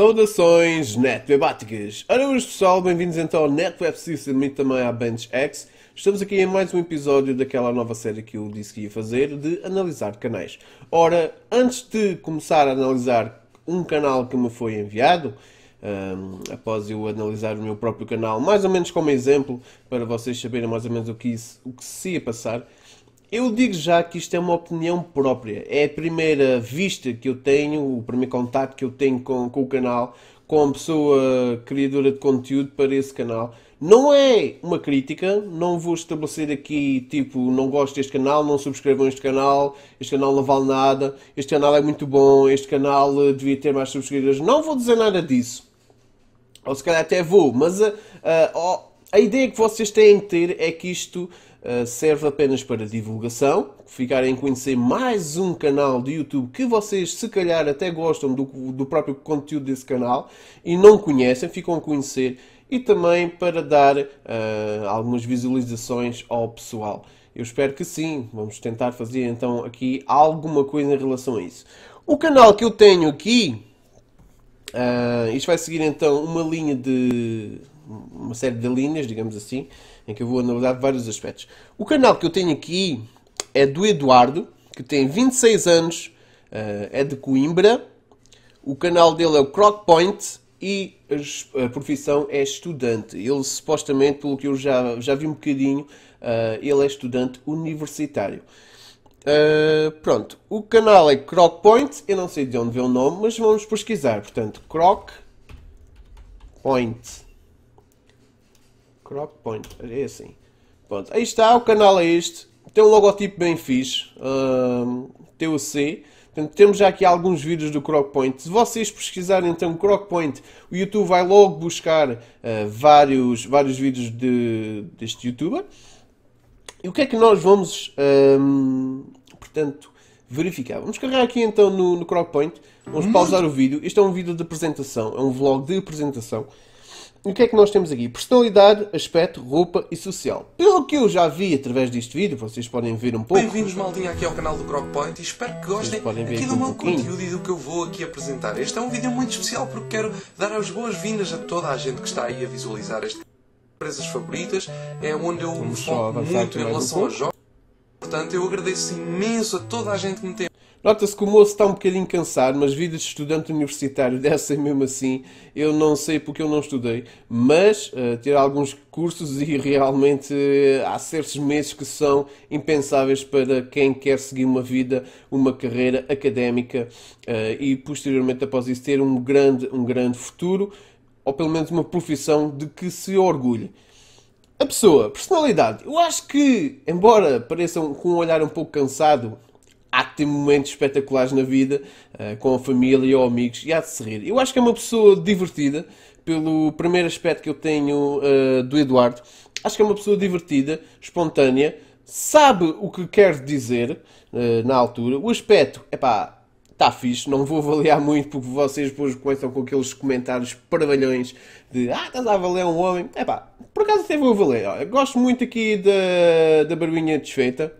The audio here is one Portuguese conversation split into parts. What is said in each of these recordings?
Saudações netwebáticas! Ora, hoje pessoal, bem-vindos então ao NetWeb System e também à BenchX. Estamos aqui em mais um episódio daquela nova série que eu disse que ia fazer, de analisar canais. Ora, antes de começar a analisar um canal que me foi enviado, um, após eu analisar o meu próprio canal, mais ou menos como exemplo, para vocês saberem mais ou menos o que, isso, o que se ia passar, eu digo já que isto é uma opinião própria. É a primeira vista que eu tenho, o primeiro contato que eu tenho com, com o canal, com a pessoa criadora de conteúdo para esse canal. Não é uma crítica, não vou estabelecer aqui tipo, não gosto deste canal, não subscrevam este canal, este canal não vale nada, este canal é muito bom, este canal eh, devia ter mais subscritores. Não vou dizer nada disso. Ou se calhar até vou, mas eh, eh, a ideia que vocês têm que ter é que isto uh, serve apenas para divulgação, ficarem a conhecer mais um canal de YouTube que vocês se calhar até gostam do, do próprio conteúdo desse canal e não conhecem, ficam a conhecer e também para dar uh, algumas visualizações ao pessoal. Eu espero que sim, vamos tentar fazer então aqui alguma coisa em relação a isso. O canal que eu tenho aqui, uh, isto vai seguir então uma linha de uma série de linhas, digamos assim, em que eu vou analisar vários aspectos. O canal que eu tenho aqui é do Eduardo, que tem 26 anos, eh, é de Coimbra. O canal dele é o Crockpoint e a profissão é estudante. Ele supostamente, pelo que eu já, já vi um bocadinho, eh, ele é estudante universitário. Uh, pronto, o canal é Croc Point, eu não sei de onde vê o nome, mas vamos pesquisar. Portanto, Croc Point Crop Point, é assim. Pronto, aí está, o canal é este. Tem um logotipo bem fixe, um, TOC. Portanto, temos já aqui alguns vídeos do Crockpoint. Se vocês pesquisarem então Crockpoint, o YouTube vai logo buscar uh, vários, vários vídeos de, deste YouTuber. E o que é que nós vamos, um, portanto, verificar? Vamos carregar aqui então no, no CrocPoint. Vamos uhum. pausar o vídeo. Este é um vídeo de apresentação, é um vlog de apresentação o que é que nós temos aqui? Personalidade, aspecto, roupa e social. Pelo que eu já vi através deste vídeo, vocês podem ver um pouco. Bem-vindos, maldinha, aqui ao canal do Crockpoint e espero que gostem aqui do um meu pouquinho. conteúdo e do que eu vou aqui apresentar. Este é um vídeo muito especial porque quero dar as boas-vindas a toda a gente que está aí a visualizar este empresas favoritas, é onde eu me foco muito em relação um aos jogos. Portanto, eu agradeço imenso a toda a gente que me tem Nota-se que o moço está um bocadinho cansado, mas vida de estudante universitário dessa mesmo assim, eu não sei porque eu não estudei, mas uh, ter alguns cursos e realmente uh, há certos meses que são impensáveis para quem quer seguir uma vida, uma carreira académica uh, e posteriormente após isso ter um grande, um grande futuro ou pelo menos uma profissão de que se orgulhe. A pessoa, personalidade, eu acho que, embora pareçam com um olhar um pouco cansado, há de ter momentos espetaculares na vida, uh, com a família ou amigos, e há de se rir. Eu acho que é uma pessoa divertida, pelo primeiro aspecto que eu tenho uh, do Eduardo. Acho que é uma pessoa divertida, espontânea, sabe o que quer dizer uh, na altura. O aspecto, é pá, está fixe, não vou avaliar muito porque vocês depois começam com aqueles comentários parvalhões de ah, estás a avaliar um homem. É pá, por acaso até vou avaliar. gosto muito aqui da, da barbinha desfeita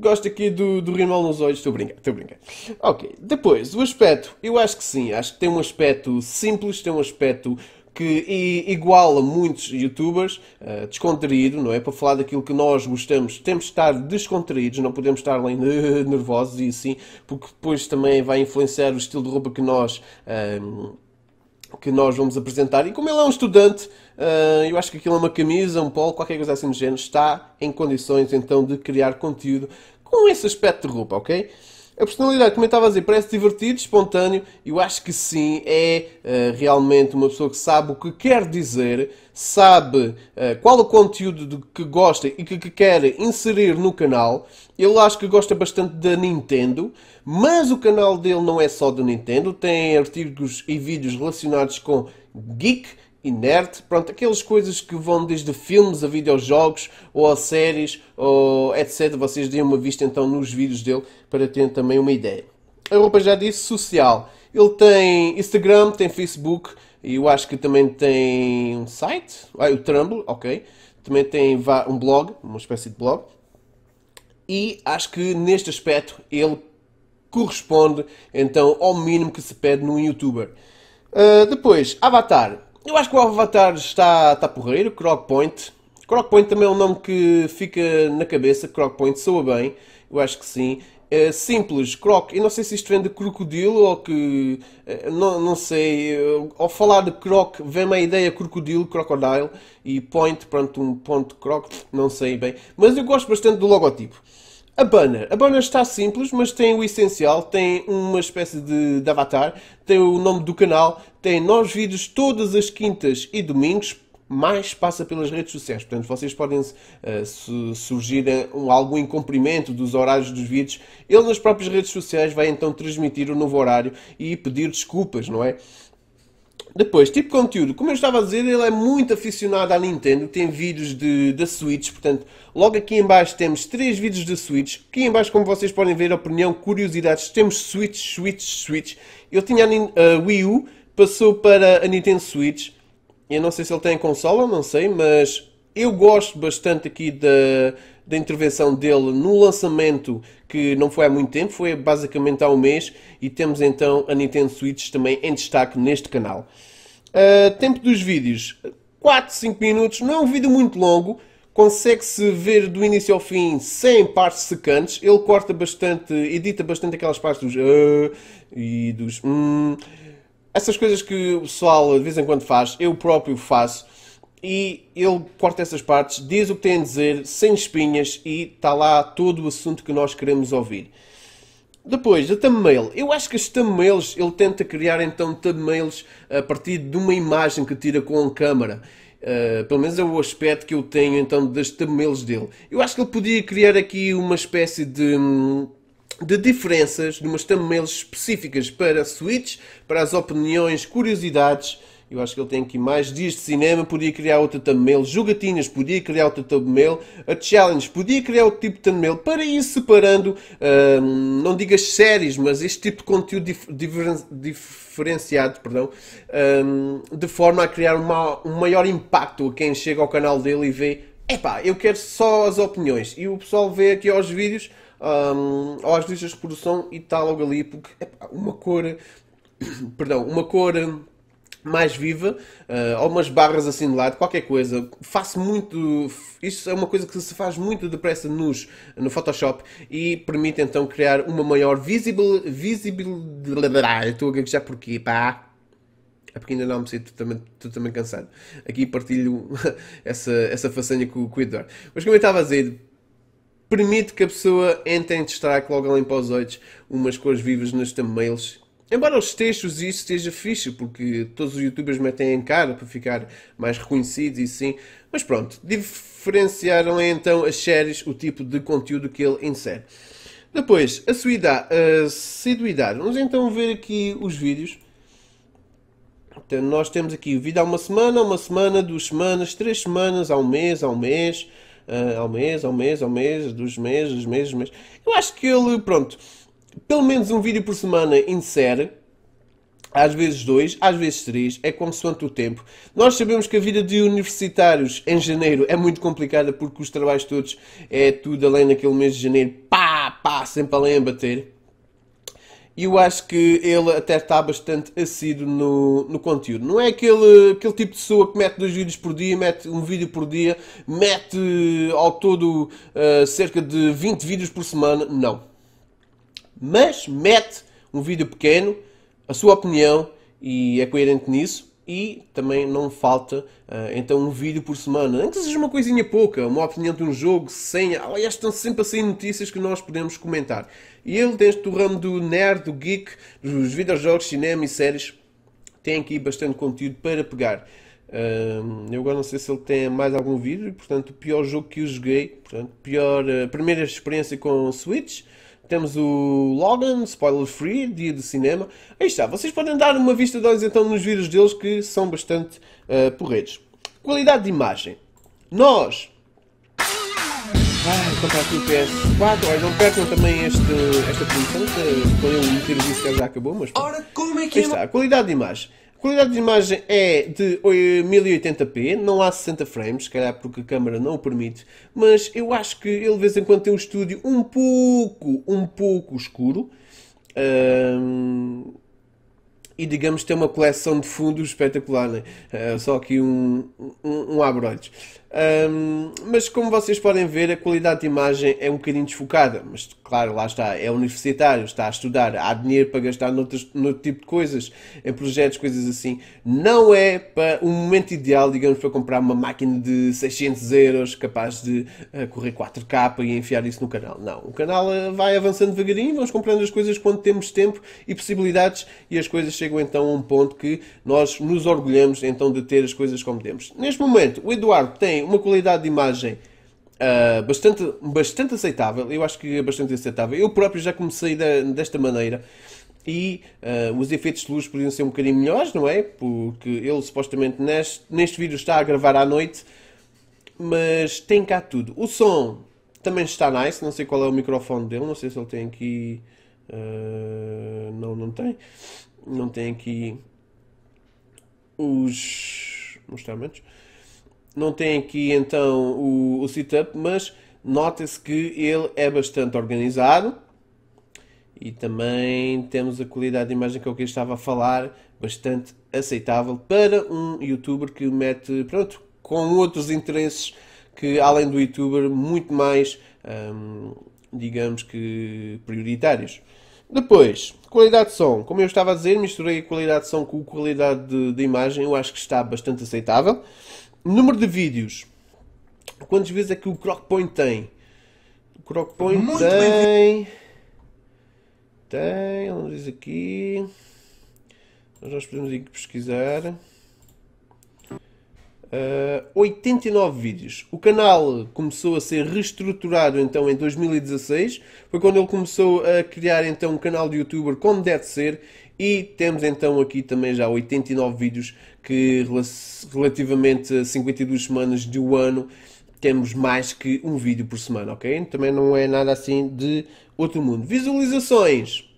Gosto aqui do, do rimel nos olhos, estou a brincar, estou a brincar. Ok, depois, o aspecto, eu acho que sim, acho que tem um aspecto simples, tem um aspecto que iguala muitos youtubers, uh, descontraído, não é? Para falar daquilo que nós gostamos, temos de estar descontraídos, não podemos estar além né, de nervosos e assim, porque depois também vai influenciar o estilo de roupa que nós, ehm, que nós vamos apresentar. E como ele é um estudante, Uh, eu acho que aquilo é uma camisa, um polo, qualquer coisa assim do género, está em condições então de criar conteúdo com esse aspecto de roupa, ok? A personalidade, como eu estava a dizer, parece divertido, espontâneo. Eu acho que sim, é uh, realmente uma pessoa que sabe o que quer dizer, sabe uh, qual o conteúdo que gosta e que, que, quer inserir no canal. Eu acho que gosta bastante da Nintendo, mas o canal dele não é só da Nintendo, tem artigos e vídeos relacionados com geek inerte, pronto, aquelas coisas que vão desde filmes a videojogos ou a séries ou etc. Vocês deem uma vista então nos vídeos dele para terem também uma ideia. A roupa já disse social. Ele tem Instagram, tem Facebook e eu acho que também tem um site, ah, o Trumble, ok. Também tem um blog, uma espécie de blog. E acho que neste aspecto ele corresponde então ao mínimo que se pede num youtuber. Uh, depois, Avatar eu acho que o Avatar está, está porreiro, croc point também é um nome que fica na cabeça, croc point soa bem, eu acho que sim. É simples, croc, eu não sei se isto vem de crocodilo ou que. Eh, não, não sei. Eh, ao falar de croc, vem-me a ideia crocodilo, crocodile e point, pronto, um ponto croc, não sei bem. Mas eu gosto bastante do logotipo. A banner. A banner está simples, mas tem o essencial. Tem uma espécie de, de, avatar, tem o nome do canal, tem nós vídeos todas as quintas e domingos mais passa pelas redes sociais. Portanto, vocês podem uh, surgir eh, um, algum incumprimento dos horários dos vídeos. Ele nas próprias redes sociais vai então transmitir o novo horário e pedir desculpas, não é? Depois, tipo de conteúdo. Como eu estava a dizer, ele é muito aficionado à Nintendo. Tem vídeos de, da Switch. Portanto, logo aqui em baixo temos três vídeos da Switch. Aqui em baixo, como vocês podem ver, opinião, curiosidades. Temos Switch, Switch, Switch. Eu tinha a uh, Wii U passou para a Nintendo Switch. Eu não sei se ele tem consola, não sei, mas eu gosto bastante aqui da, da intervenção dele no lançamento que não foi há muito tempo, foi basicamente há um mês, e temos então a Nintendo Switch também em destaque neste canal. Uh, tempo dos vídeos: 4, 5 minutos, não é um vídeo muito longo, consegue-se ver do início ao fim sem partes secantes. Ele corta bastante, edita bastante aquelas partes dos uh, e dos hum, essas coisas que o pessoal de vez em quando faz, eu próprio faço. E ele corta essas partes, diz o que tem a dizer, sem espinhas, e está lá todo o assunto que nós queremos ouvir. Depois, a thumbnail. Eu acho que as thumbnails, ele tenta criar então thumbnails a partir de uma imagem que tira com a câmera. Uh, eh, pelo menos é o aspecto que eu tenho então das thumbnails dele. Eu acho que ele podia criar aqui uma espécie de... Hum, de diferenças, de umas thumbnails específicas para Switch, para as opiniões, curiosidades. Eu acho que ele tem aqui mais dias de cinema, podia criar outra thumbnail, jogatinas, podia criar outra thumbnail, a challenge, podia criar outro tipo de thumbnail, para ir separando, hum, não digas séries, mas este tipo de conteúdo dif diferenciado, perdão, hum, de forma a criar uma, um maior impacto a quem chega ao canal dele e vê, epá, eu quero só as opiniões. E o pessoal vê aqui aos vídeos, um, as listas de produção e está logo ali, porque uma cor. perdão, uma cor mais viva, uh, ah, ou umas barras assim de lado, qualquer coisa. Faço muito. Isso é uma coisa que se faz muito depressa nos, no Photoshop e permite então criar uma maior visible visibilidade. Estou a gaguejar porque, pá. É porque ainda não me sinto totalmente cansado. Aqui partilho essa, essa façanha com, com o Eduardo. Mas como eu estava a dizer, permite que a pessoa entre em destaque logo além para os olhos umas cores vivas nas thumbnails. Embora os textos isso esteja fixe, porque todos os youtubers metem em cara para ficar mais reconhecidos e sim. Mas pronto, diferenciaram então as séries, o tipo de conteúdo que ele insere. Depois, a sua a assiduidade. Vamos então ver aqui os vídeos. Então, nós temos aqui o vídeo há uma semana, uma semana, duas semanas, três semanas, há um mês, há um mês, uh, ao mês, ao mês, ao mês, dos meses, dos meses, dos meses. Eu acho que ele, pronto, pelo menos um vídeo por semana insere. Às vezes dois, às vezes três, é consoante o tempo. Nós sabemos que a vida de universitários em janeiro é muito complicada porque os trabalhos todos é tudo além naquele mês de janeiro, pá, pá, sempre além a bater e eu acho que ele até está bastante assíduo no, no conteúdo. Não é aquele, aquele tipo de pessoa que mete dois vídeos por dia, mete um vídeo por dia, mete eh, ao todo uh, cerca de 20 vídeos por semana, não. Mas mete um vídeo pequeno, a sua opinião, e é coerente nisso, e também não falta eh, então um vídeo por semana, nem que seja uma coisinha pouca, uma opinião de um jogo, senha, aliás estão sempre a sair notícias que nós podemos comentar. E ele desde o ramo do nerd, do geek, dos videojogos, cinema e séries, tem aqui bastante conteúdo para pegar. Eh, eu agora não sei se ele tem mais algum vídeo, portanto, o pior jogo que eu joguei, portanto, pior eh, primeira experiência com Switch, temos o Logan, spoiler free, dia de cinema. Aí está, vocês podem dar uma vista de olhos então nos vídeos deles que são bastante uh, eh, porredos. Qualidade de imagem. Nós. Ai, comprar aqui o PS4. Olha, não percam também este, esta promoção. Quando eu meter o vídeo já acabou, mas. Ora, como é que Aí é está, qualidade de imagem. A qualidade de imagem é de 1080p, não há 60 frames, se calhar porque a câmera não o permite, mas eu acho que ele de vez em quando tem um estúdio um pouco, um pouco escuro. e digamos tem uma coleção de fundos espetacular, né? Ah, só aqui um, um, um abrolhos. Um, mas como vocês podem ver, a qualidade de imagem é um bocadinho desfocada. Mas claro, lá está, é universitário, está a estudar, há dinheiro para gastar noutros, noutro tipo de coisas, em projetos, coisas assim. Não é para o um momento ideal, digamos, para comprar uma máquina de 600 euros capaz de uh, correr 4K e enfiar isso no canal. Não, o canal uh, vai avançando devagarinho, vamos comprando as coisas quando temos tempo e possibilidades e as coisas chegam então a um ponto que nós nos orgulhamos então de ter as coisas como temos. Neste momento, o Eduardo tem uma qualidade de imagem uh, bastante, bastante aceitável. Eu acho que é bastante aceitável. Eu próprio já comecei de, desta maneira. E uh, os efeitos de luz podiam ser um bocadinho melhores, não é? Porque ele supostamente neste, neste vídeo está a gravar à noite, mas tem cá tudo. O som também está nice, não sei qual é o microfone dele, não sei se ele tem aqui. Uh, não, não tem. Não tem aqui os. mostramentos. menos. Não tem aqui então o, o setup, mas nota-se que ele é bastante organizado. E também temos a qualidade de imagem que eu estava a falar, bastante aceitável para um youtuber que mete, pronto, com outros interesses que além do youtuber, muito mais, hum, digamos que prioritários. Depois, qualidade de som. Como eu estava a dizer, misturei a qualidade de som com a qualidade de, de imagem, eu acho que está bastante aceitável. Número de vídeos. Quantos vezes é que o Crockpoint tem? O Crockpoint Muito tem. Bem. Tem, vamos diz aqui. Nós já podemos ir pesquisar. Uh, ah, 89 vídeos. O canal começou a ser reestruturado então em 2016. Foi quando ele começou a criar então um canal de youtuber como deve ser e temos então aqui também já 89 vídeos que relativamente a 52 semanas de um ano temos mais que um vídeo por semana, ok? Também não é nada assim de outro mundo. Visualizações.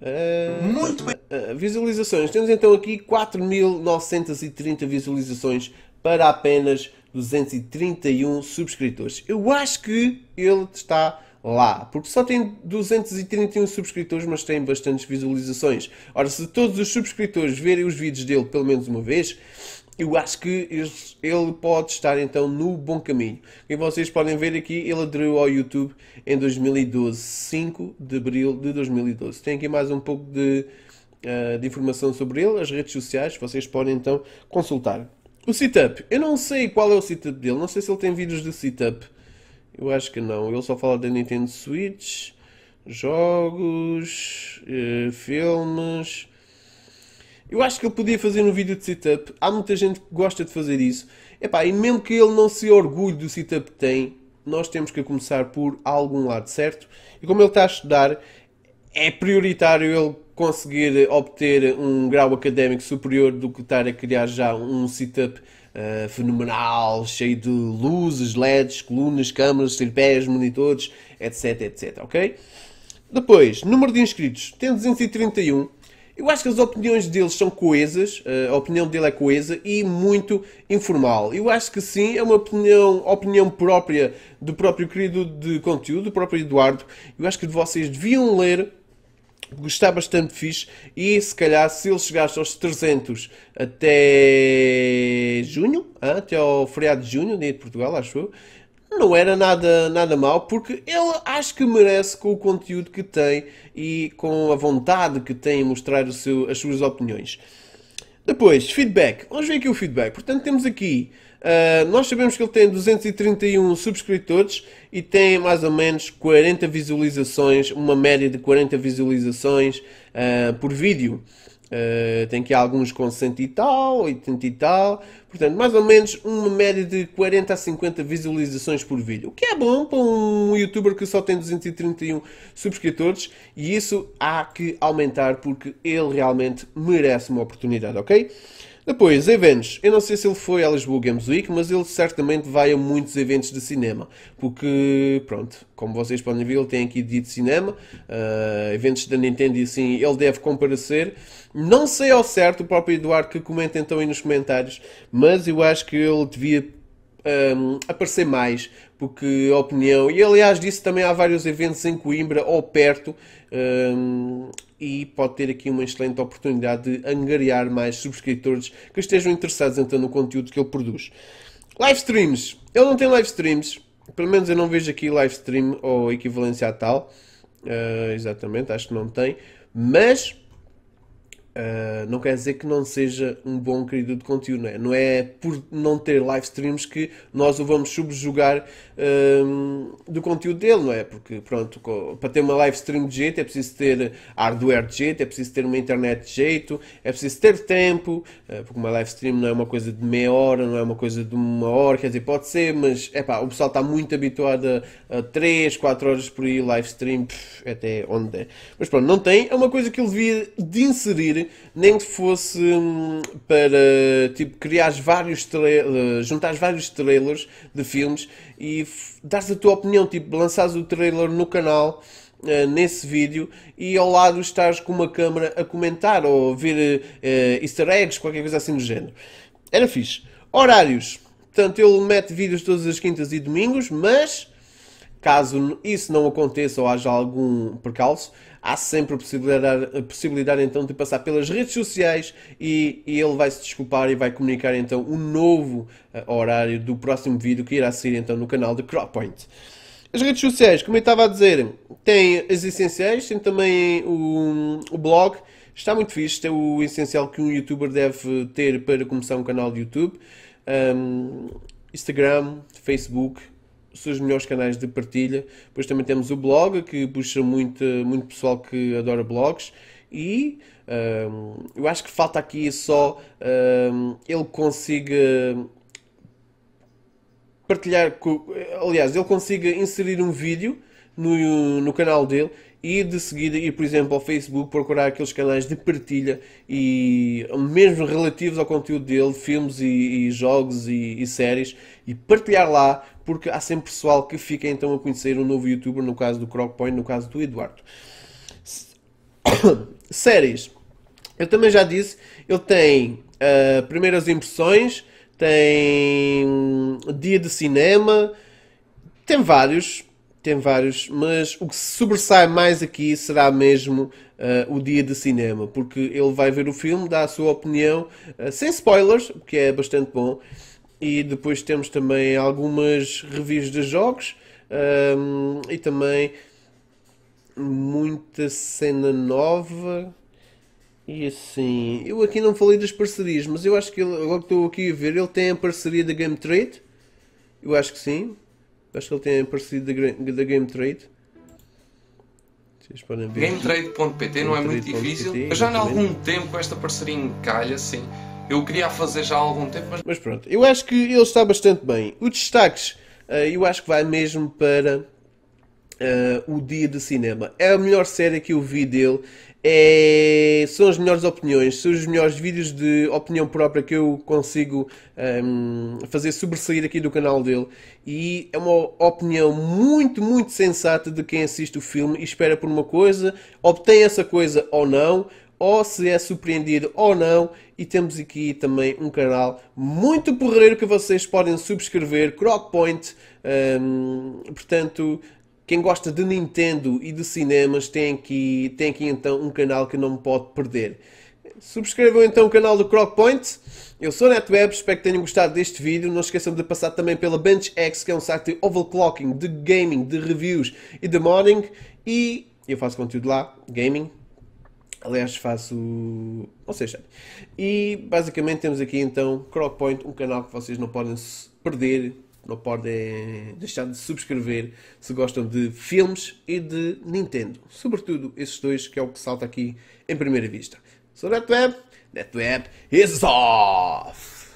Uh, Muito bem. Uh, visualizações. Temos então aqui 4.930 visualizações para apenas 231 subscritores. Eu acho que ele está lá. Porque só tem 231 subscritores, mas tem bastantes visualizações. Ora, se todos os subscritores verem os vídeos dele pelo menos uma vez, eu acho que ele pode estar então no bom caminho. E é vocês podem ver aqui, ele aderiu ao YouTube em 2012, 5 de abril de 2012. Tem aqui mais um pouco de, eh, de informação sobre ele, as redes sociais, vocês podem então consultar. O sit-up, eu não sei qual é o sit-up dele, não sei se ele tem vídeos de sit-up. Eu acho que não. Ele só fala da Nintendo Switch, jogos, eh, filmes. Eu acho que ele podia fazer um vídeo de sit-up. Há muita gente que gosta de fazer isso. Epá, e mesmo que ele não se orgulhe do sit-up que tem, nós temos que começar por algum lado, certo? E como ele está a estudar, é prioritário ele conseguir obter um grau académico superior do que estar a criar já um sit-up uh, fenomenal, cheio de luzes, LEDs, colunas, câmaras, tripés, monitores, etc, etc, ok? Depois, número de inscritos, tem 231. Eu acho que as opiniões deles são coesas, eh, a opinião dele é coesa e muito informal. Eu acho que sim, é uma opinião, opinião própria do próprio querido de conteúdo, do próprio Eduardo. Eu acho que vocês deviam ler Gostar bastante fixe e se calhar se ele chegasse aos 300 até junho, até ao feriado de junho, dia de Portugal, acho eu, não era nada, nada mal, porque ele acho que merece com o conteúdo que tem e com a vontade que tem em mostrar seu, as suas opiniões. Depois, feedback. Vamos ver aqui o feedback. Portanto, temos aqui. Uh, nós sabemos que ele tem 231 subscritores e tem mais ou menos 40 visualizações, uma média de 40 visualizações uh, por vídeo. Uh, tem que alguns com 100 e tal, 80 e tal. Portanto, mais ou menos uma média de 40 a 50 visualizações por vídeo. O que é bom para um youtuber que só tem 231 subscritores. E isso há que aumentar porque ele realmente merece uma oportunidade, ok? Depois, eventos. Eu não sei se ele foi à Lisboa Games Week, mas ele certamente vai a muitos eventos de cinema. Porque, pronto, como vocês podem ver, ele tem aqui dito de cinema, uh, eventos da Nintendo e assim, ele deve comparecer. Não sei ao certo, o próprio Eduardo que comenta então aí nos comentários, mas eu acho que ele devia um, aparecer mais, porque a opinião. E aliás, disse também há vários eventos em Coimbra ou perto. Um, e pode ter aqui uma excelente oportunidade de angariar mais subscritores que estejam interessados então no conteúdo que ele produz. Livestreams? Ele não tem livestreams, Pelo menos eu não vejo aqui livestream ou equivalência a tal. Uh, exatamente, acho que não tem. Mas ah, não quer dizer que não seja um bom criador de conteúdo, não é? Não é por não ter live streams que nós o vamos subjugar do conteúdo dele, não é? Porque, pronto, para ter uma live stream de jeito é preciso ter hardware de jeito, é preciso ter uma internet de jeito, é preciso ter tempo, uh, porque uma live stream não é uma coisa de meia hora, não é uma coisa de uma hora, quer dizer, pode ser, mas é pá, o pessoal está muito habituado a, a 3, 4 horas por aí live stream, pff, até onde é. Mas pronto, não tem, é uma coisa que ele devia de inserir nem que fosse hum, para tipo criar vários trailers, eh, juntar vários trailers de filmes e dar a tua opinião, tipo lançares o trailer no canal Uh, nesse vídeo e ao lado estás com uma câmera a comentar ou a ver uh, easter eggs, qualquer coisa assim do género. Era fixe. Horários. Portanto, eu meto vídeos todas as quintas e domingos, mas caso isso não aconteça ou haja algum percalço, há sempre a possibilidade, a possibilidade então de passar pelas redes sociais e, e ele vai se desculpar e vai comunicar então o um novo eh, horário do próximo vídeo que irá sair então no canal de Croppoint. As redes sociais, como eu estava a dizer, têm as essenciais, tem também o, o blog, está muito fixe, é o essencial que um youtuber deve ter para começar um canal de YouTube, um, Instagram, Facebook, os seus melhores canais de partilha. Depois também temos o blog, que puxa muito, muito pessoal que adora blogs. E um, eu acho que falta aqui só um, ele consiga partilhar, aliás, ele consiga inserir um vídeo no, no canal dele e de seguida ir, por exemplo, ao Facebook procurar aqueles canais de partilha e mesmo relativos ao conteúdo dele, filmes e, e jogos e, e, séries, e partilhar lá, porque há sempre pessoal que fica então a conhecer um novo youtuber, no caso do Crocpoint, no caso do Eduardo. séries. Eu também já disse, ele tem uh, primeiras impressões, tem hum, dia de cinema, tem vários, tem vários, mas o que sobressai mais aqui será mesmo uh, o dia de cinema, porque ele vai ver o filme, dá a sua opinião, uh, sem spoilers, o que é bastante bom. E depois temos também algumas reviews de jogos um, ehm, e também muita cena nova. E assim, eu aqui não falei das parcerias, mas eu acho que ele, que estou aqui a ver, ele tem a parceria da Game Trade. Eu acho que sim, Acho que ele tem aparecido da, Game Trade. Vocês podem ver. GameTrade.pt não é muito difícil. PT, já há algum tempo esta parceria encalha, sim. Eu queria a fazer já há algum tempo, mas... mas. pronto, eu acho que ele está bastante bem. Os destaques, eh, eu acho que vai mesmo para. Uh, o Dia de Cinema. É a melhor série que eu vi dele é, são as melhores opiniões, são os melhores vídeos de opinião própria que eu consigo um, fazer sobressair aqui do canal dele. E é uma opinião muito, muito sensata de quem assiste o filme e espera por uma coisa, obtém essa coisa ou não, ou se é surpreendido ou não. E temos aqui também um canal muito porreiro que vocês podem subscrever, Crocpoint. Um, portanto, quem gosta de Nintendo e de cinemas tem aqui, tem aqui então um canal que não pode perder. Subscrevam então o canal do Crockpoint. Eu sou NetWeb, espero que tenham gostado deste vídeo. Não esqueçam de passar também pela BenchX, que é um site de overclocking, de gaming, de reviews e de modding. E eu faço conteúdo lá, gaming. Aliás, faço. Ou seja, e basicamente temos aqui então Crockpoint, um canal que vocês não podem perder não podem deixar de subscrever se gostam de filmes e de Nintendo. Sobretudo esses dois, que é o que salta aqui em primeira vista. Sou NetWeb, NetWeb is off!